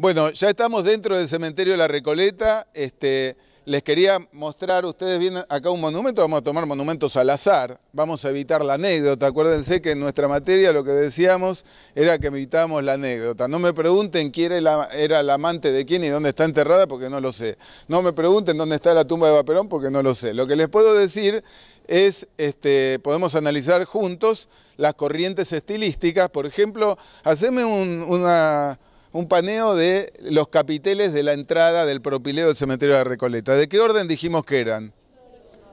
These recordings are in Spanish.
Bueno, ya estamos dentro del cementerio de la Recoleta. Este, les quería mostrar, ustedes vienen acá un monumento, vamos a tomar monumentos al azar, vamos a evitar la anécdota. Acuérdense que en nuestra materia lo que decíamos era que evitábamos la anécdota. No me pregunten quién era la, amante de quién y dónde está enterrada porque no lo sé. No me pregunten dónde está la tumba de Vaperón porque no lo sé. Lo que les puedo decir es, este, podemos analizar juntos las corrientes estilísticas. Por ejemplo, haceme un, una un paneo de los capiteles de la entrada del propileo del cementerio de Recoleta. ¿De qué orden dijimos que eran?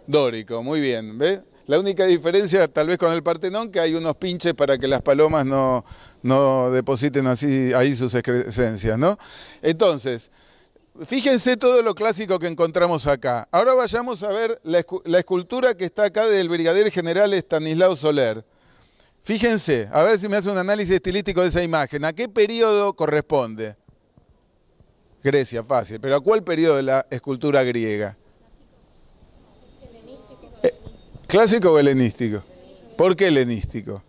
Dórico, muy bien, ¿ve? La única diferencia tal vez con el Partenón que hay unos pinches para que las palomas no, no depositen así ahí sus excrescencias, ¿no? Entonces, fíjense todo lo clásico que encontramos acá. Ahora vayamos a ver la, escultura que está acá del brigadier general Estanislao Soler. Fíjense, a ver si me hace un análisis estilístico de esa imagen. ¿A qué periodo corresponde? Grecia, fácil. ¿Pero a cuál periodo de la escultura griega? Eh, clásico o helenístico. ¿Por qué helenístico?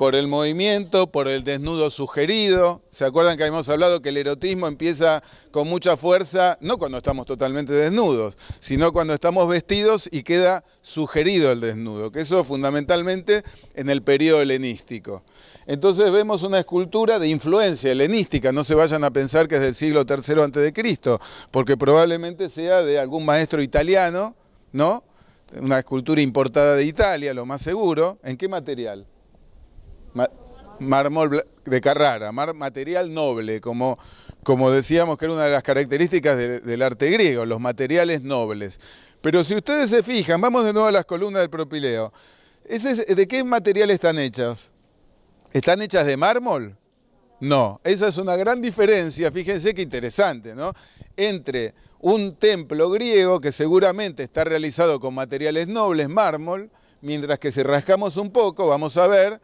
por el movimiento, por el desnudo sugerido. ¿Se acuerdan que habíamos hablado que el erotismo empieza con mucha fuerza, no cuando estamos totalmente desnudos, sino cuando estamos vestidos y queda sugerido el desnudo, que eso fundamentalmente en el periodo helenístico. Entonces vemos una escultura de influencia helenística, no se vayan a pensar que es del siglo III a.C., porque probablemente sea de algún maestro italiano, ¿no? Una escultura importada de Italia, lo más seguro. ¿En qué material? mármol de Carrara, material noble, como, como, decíamos que era una de las características del arte griego, los materiales nobles. Pero si ustedes se fijan, vamos de nuevo a las columnas del propileo, ¿de qué material están hechas? ¿Están hechas de mármol? No, esa es una gran diferencia, fíjense qué interesante, ¿no? Entre un templo griego que seguramente está realizado con materiales nobles, mármol, mientras que si rascamos un poco, vamos a ver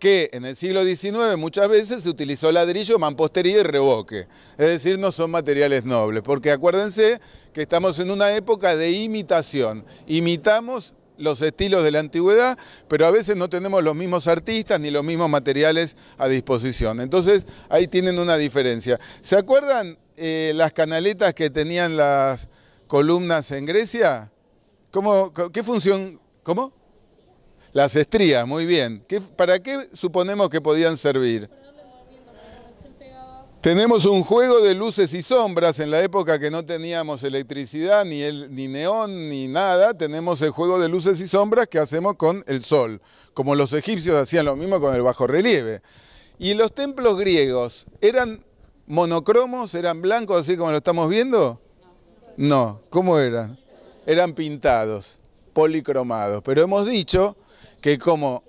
que en el siglo XIX muchas veces se utilizó ladrillo, mampostería y revoque, Es decir, no son materiales nobles, porque acuérdense que estamos en una época de imitación. Imitamos los estilos de la antigüedad, pero a veces no tenemos los mismos artistas ni los mismos materiales a disposición. Entonces ahí tienen una diferencia. ¿Se acuerdan eh, las canaletas que tenían las columnas en Grecia? ¿Cómo, ¿Qué función? ¿Cómo? Las estrías, muy bien. ¿Para qué suponemos que podían servir? Tenemos un juego de luces y sombras en la época que no teníamos electricidad, ni, ni neón, ni nada. Tenemos el juego de luces y sombras que hacemos con el sol, como los egipcios hacían lo mismo con el bajo relieve. Y los templos griegos, ¿eran monocromos? ¿Eran blancos así como lo estamos viendo? No, ¿cómo eran? Eran pintados, policromados. Pero hemos dicho que como,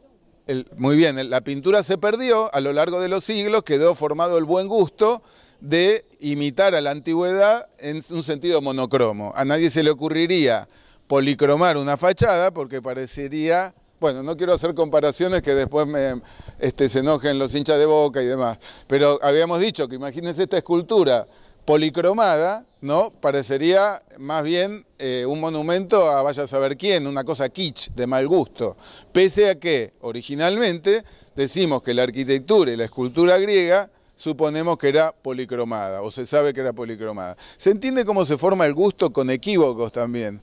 muy bien, la pintura se perdió, a lo largo de los siglos quedó formado el buen gusto de imitar a la antigüedad en un sentido monocromo. A nadie se le ocurriría policromar una fachada porque parecería bueno, no quiero hacer comparaciones que después me, este, se enojen los hinchas de boca y demás, pero habíamos dicho que imagínense esta escultura policromada, ¿no? Parecería más bien eh, un monumento a vaya a saber quién, una cosa kitsch, de mal gusto. Pese a que originalmente decimos que la arquitectura y la escultura griega suponemos que era policromada, o se sabe que era policromada. Se entiende cómo se forma el gusto con equívocos también.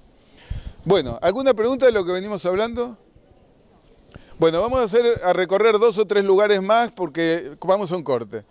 Bueno, ¿alguna pregunta de lo que venimos hablando? Bueno, vamos a, hacer, a recorrer dos o tres lugares más porque vamos a un corte.